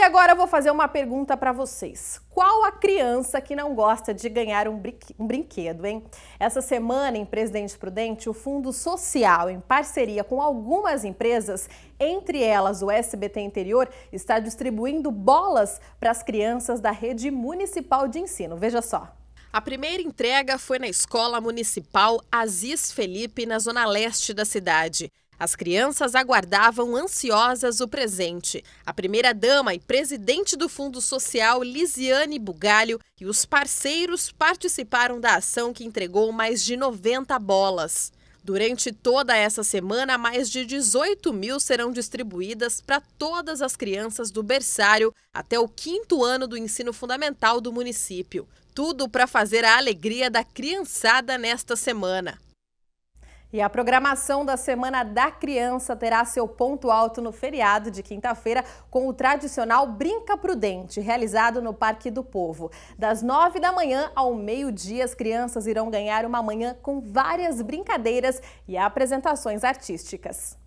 E agora eu vou fazer uma pergunta para vocês. Qual a criança que não gosta de ganhar um, brinquedo, hein? Essa semana, em Presidente Prudente, o Fundo Social, em parceria com algumas empresas, entre elas o SBT Interior, está distribuindo bolas para as crianças da rede municipal de ensino. Veja só. A primeira entrega foi na Escola Municipal Aziz Felipe, na zona leste da cidade. As crianças aguardavam ansiosas o presente. A primeira-dama e presidente do Fundo Social, Lisiane Bugalho, e os parceiros participaram da ação que entregou mais de 90 bolas. Durante toda essa semana, mais de 18 mil serão distribuídas para todas as crianças do berçário até o quinto ano do ensino fundamental do município. Tudo para fazer a alegria da criançada nesta semana. E a programação da Semana da Criança terá seu ponto alto no feriado de quinta-feira com o tradicional Brinca Prudente, realizado no Parque do Povo. Das nove da manhã ao meio-dia, as crianças irão ganhar uma manhã com várias brincadeiras e apresentações artísticas.